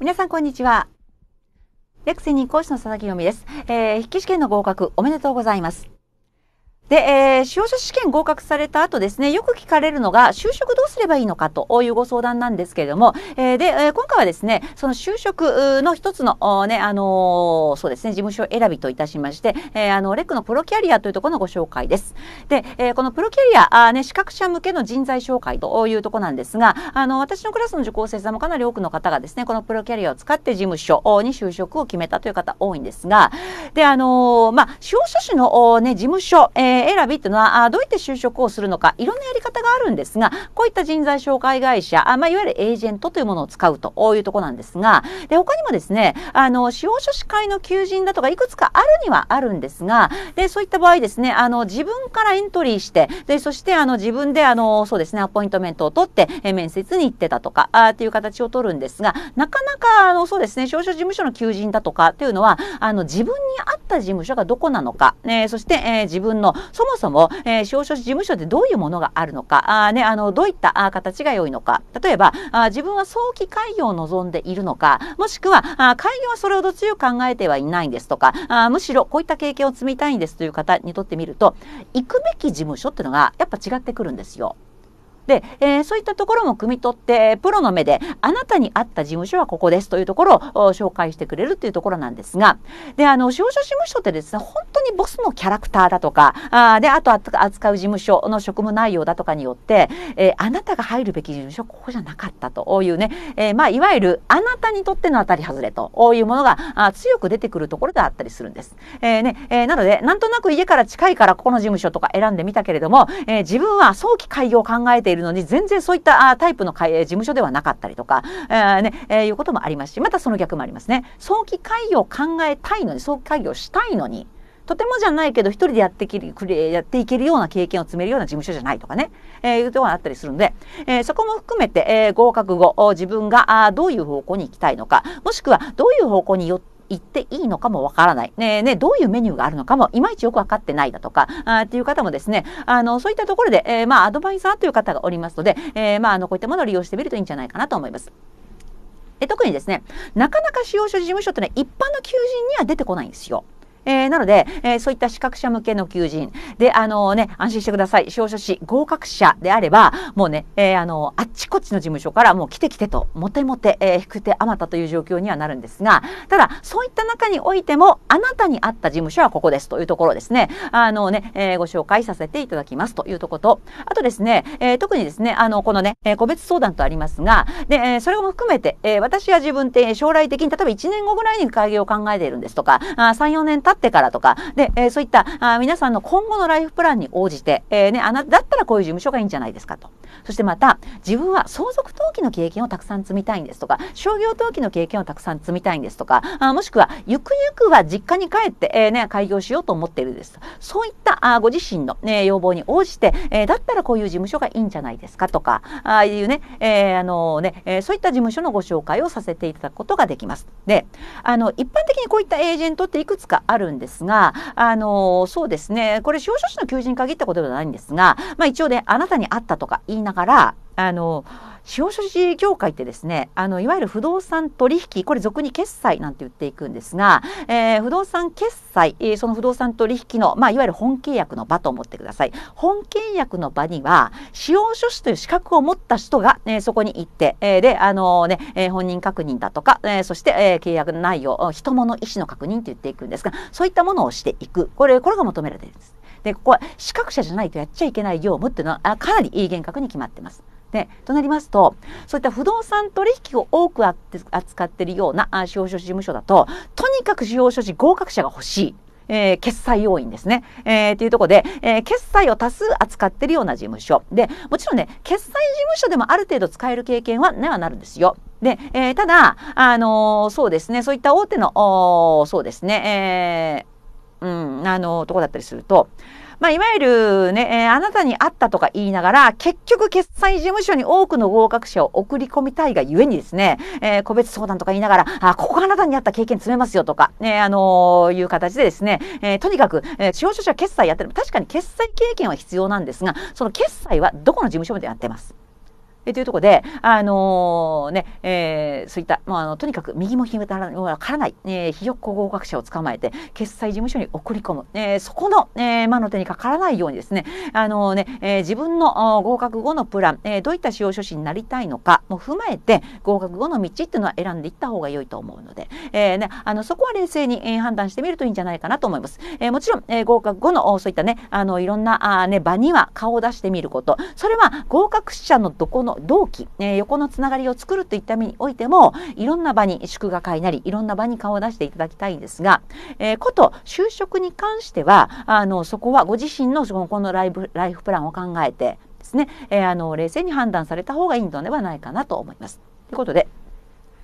皆さんこんにちはレクセニ講師の佐々木由美です、えー、筆記試験の合格おめでとうございますで、えー、使用者試験合格された後ですね、よく聞かれるのが、就職どうすればいいのかというご相談なんですけれども、えー、で、えー、今回はですね、その就職の一つの、ね、あのー、そうですね、事務所選びといたしまして、えー、あの、レックのプロキャリアというところのご紹介です。で、えー、このプロキャリア、あね、資格者向けの人材紹介というところなんですが、あの、私のクラスの受講生さんもかなり多くの方がですね、このプロキャリアを使って事務所に就職を決めたという方多いんですが、で、あのー、まあ、用者書士の、ね、事務所、えー選びっていうのはあどういった就職をするのかいろんなやり方があるんですがこういった人材紹介会社あ、まあ、いわゆるエージェントというものを使うというとこなんですがで他にもですねあの司法書士会の求人だとかいくつかあるにはあるんですがでそういった場合ですねあの自分からエントリーしてでそしてあの自分であのそうですねアポイントメントを取って、えー、面接に行ってたとかあっていう形を取るんですがなかなかあのそうですね司法書事務所の求人だとかというのはあの自分に合っった事務所がどこなのか、ね、そして、え自分のそもそも、え証書事務所でどういうものがあるのか、あね、あのどういったあ形が良いのか例えばあ自分は早期開業を望んでいるのかもしくはあ開業はそれほど強く考えてはいないんですとかあむしろこういった経験を積みたいんですという方にとってみると行くべき事務所っていうのがやっぱ違ってくるんですよ。で、えー、そういったところも汲み取ってプロの目であなたに合った事務所はここですというところを紹介してくれるというところなんですがであの司法書事務所ってですね本当にボスのキャラクターだとかあであと扱う事務所の職務内容だとかによって、えー、あなたが入るべき事務所ここじゃなかったというね、えー、まあ、いわゆるあなたにとっての当たり外れというものが強く出てくるところであったりするんです。えー、ねえなのでなんとなく家から近いからここの事務所とか選んでみたけれども、え自分は早期開業を考えているるのに全然そういったタイプの会事務所ではなかったりとか、えー、ねえー、いうこともありますしまたその逆もありますね。早期会議を考えたいのに早期会議をしたいのにとてもじゃないけど一人でやってきるやっていけるような経験を積めるような事務所じゃないとかね、えー、いうとこがあったりするので、えー、そこも含めて、えー、合格後自分があどういう方向に行きたいのかもしくはどういう方向によって行っていいのかもわからない。ねね、どういうメニューがあるのかもいまいちよくわかってないだとか、あっていう方もですね、あの、そういったところで、えー、まあ、アドバイザーという方がおりますので、えー、まあ、あの、こういったものを利用してみるといいんじゃないかなと思います。え特にですね、なかなか使用者事務所というのは一般の求人には出てこないんですよ。えー、なので、えー、そういった資格者向けの求人で、あのー、ね、安心してください。少社士合格者であれば、もうね、えー、あのー、あっちこっちの事務所からもう来て来てと、もてもて、えー、引く手あまたという状況にはなるんですが、ただ、そういった中においても、あなたに合った事務所はここですというところですね。あのね、えー、ご紹介させていただきますというとこと、あとですね、えー、特にですね、あの、このね、えー、個別相談とありますが、で、えー、それも含めて、えー、私は自分って将来的に、例えば1年後ぐらいに会議を考えているんですとか、あ3、4年経ってからとかで、えー、そういったあ皆さんの今後のライフプランに応じて、えーね、あなだったらこういう事務所がいいんじゃないですかと。そしてまた自分は相続登記の経験をたくさん積みたいんですとか商業登記の経験をたくさん積みたいんですとかあもしくはゆくゆくは実家に帰って、えー、ね、開業しようと思っているですそういったあご自身の、ね、要望に応じて、えー、だったらこういう事務所がいいんじゃないですかとかああいうね,、えー、あのねえそういった事務所のご紹介をさせていただくことができます。であの一般的にこういったエージェントっていくつかあるんですが、あの、そうですね、これ、法書士の求人に限ったことではないんですが、まあ一応ね、あなたに会ったとか言いながら、あの、司法書士業界ってですねあのいわゆる不動産取引これ俗に決済なんて言っていくんですが、えー、不動産決済、えー、その不動産取引の、まあ、いわゆる本契約の場と思ってください本契約の場には司法書士という資格を持った人が、ね、そこに行って、えー、であのー、ね、えー、本人確認だとか、えー、そして、えー、契約内容人物意思の確認と言っていくんですがそういったものをしていくこれこれが求められているんです。でここは資格者じゃないとやっちゃいけない業務っていうのはかなり厳格に決まってます。ね、となりますとそういった不動産取引を多く扱っているような司法書士事務所だととにかく司法書士合格者が欲しい。えー、決済要因ですね。えー、っていうところで、えー、決済を多数扱ってるような事務所。で、もちろんね、決済事務所でもある程度使える経験はねはなるんですよ。で、えー、ただ、あのそうですね、そういった大手の、そうですね、えー、うん、あのとこだったりすると、まあ、いわゆるね、えー、あなたに会ったとか言いながら、結局決済事務所に多くの合格者を送り込みたいがゆえにですね、えー、個別相談とか言いながら、あ、ここあなたに会った経験詰めますよとか、ね、あのー、いう形でですね、えー、とにかく、えー、司法書士は決済やってる。確かに決済経験は必要なんですが、その決済はどこの事務所までやってます。えというところで、あのー、ね、えー、そういった、まあ、あの、とにかく右も左もわからない、えー、非っこ合格者を捕まえて、決済事務所に送り込む、えー、そこの、えー、魔の手にかからないようにですね、あのー、ね、えー、自分の合格後のプラン、えー、どういった使用書士になりたいのかも踏まえて、合格後の道っていうのは選んでいった方が良いと思うので、えー、ね、あの、そこは冷静に、えー、判断してみるといいんじゃないかなと思います。えー、もちろん、えー、合格後の、そういったね、あの、いろんな、あね、場には顔を出してみること、それは合格者のどこのの同期、えー、横のつながりを作るといった意味においてもいろんな場に祝賀会なりいろんな場に顔を出していただきたいんですが、えー、こと就職に関してはあのそこはご自身のこのライブライフプランを考えてですね、えー、あの冷静に判断された方がいいのではないかなと思います。ということで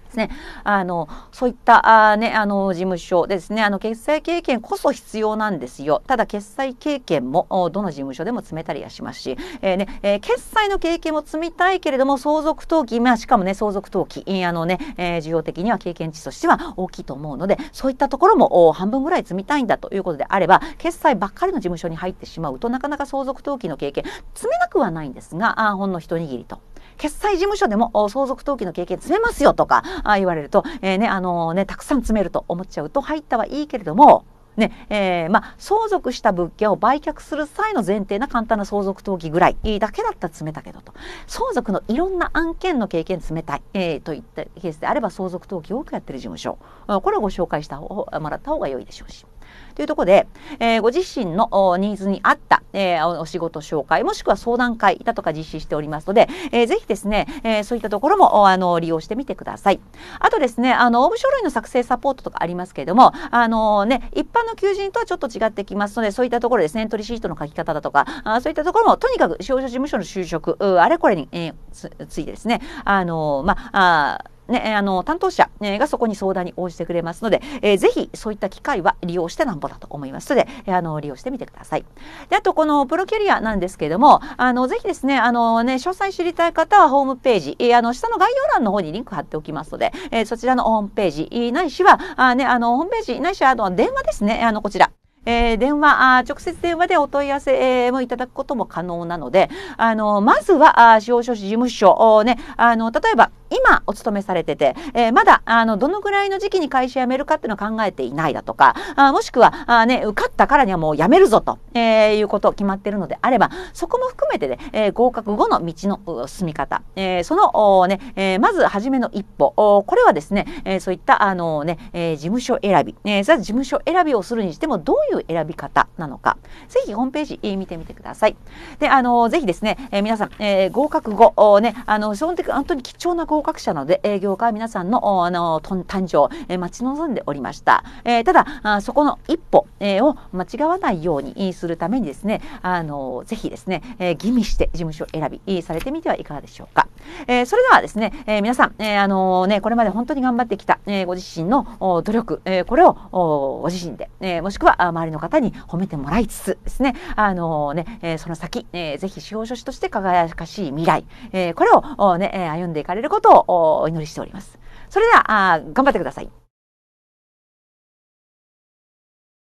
ですね、あのそういったあ、ね、あの事務所ですねあの決済経験こそ必要なんですよただ決済経験もどの事務所でも積めたりはしますし、えー、ねえー、決済の経験も積みたいけれども相続登記、まあ、しかもね相続登記あのね、えー、需要的には経験値としては大きいと思うのでそういったところも半分ぐらい積みたいんだということであれば決済ばっかりの事務所に入ってしまうとなかなか相続登記の経験積めなくはないんですがあほんの一握りと決済事務所でも相続登記の経験詰めますよとか言われると、えー、ねあのー、ねたくさん詰めると思っちゃうと入ったはいいけれどもねえーまあ、相続した物件を売却する際の前提な簡単な相続登記ぐらいだけだったら詰めたけどと相続のいろんな案件の経験詰めたい、えー、といったケースであれば相続登記を多くやってる事務所これをご紹介したもらった方が良いでしょうし。というところで、えー、ご自身のニーズに合った、えー、お仕事紹介、もしくは相談会だとか実施しておりますので、えー、ぜひですね、えー、そういったところもあの利用してみてください。あとですね、あの、応募書類の作成サポートとかありますけれども、あのね、一般の求人とはちょっと違ってきますので、そういったところですね、エントリーシートの書き方だとか、あそういったところも、とにかく、少女事務所の就職、あれこれに、えー、ついてですね、あのまあ、あね、あの担当者、ね、がそこに相談に応じてくれますので、えー、ぜひそういった機会は利用してなんぼだと思いますので、えあの利用してみてください。であとこのプロキャリアなんですけれどもあのぜひですねあのね詳細知りたい方はホームページ、えあの下の概要欄の方にリンク貼っておきますので、えそちらのホームページないしはあ、ね、あのホームページないしはあの電話ですねあのこちらえー、電話あ、直接電話でお問い合わせ、えー、もいただくことも可能なので、あの、まずは、あ司法書士事務所、ね、あの、例えば、今お勤めされてて、えー、まだあのどのぐらいの時期に会社辞めるかっていうのを考えていないだとかあもしくはあ、ね、受かったからにはもう辞めるぞと、えー、いうこと決まってるのであればそこも含めてね、えー、合格後の道の進み方、えー、そのね、えー、まず初めの一歩おこれはですね、えー、そういったあの、ねえー、事務所選び、えー、事務所選びをするにしてもどういう選び方なのかぜひホームページ、えー、見てみてください。であのぜひですね、えー、皆さん、えー、合格後お、ね、あの本当に貴重な合合格者ので業界皆さんのあの誕生、え待ち望んでおりました、えただあそこの一歩、えを間違わないようにするためにですねあのぜひですね、えー、味して事務所選びされてみてはいかがでしょうか、えー、それではですね、えー、皆さん、えー、あのねこれまで本当に頑張ってきた、えご自身の努力、えこれをご自身で、えもしくは周りの方に褒めてもらいつつですねあのね、えその先、えー、ぜひ司法書士として輝かしい未来、えこれを、ね、歩んでいかれることことをお祈りしております。それでは、あ頑張ってください。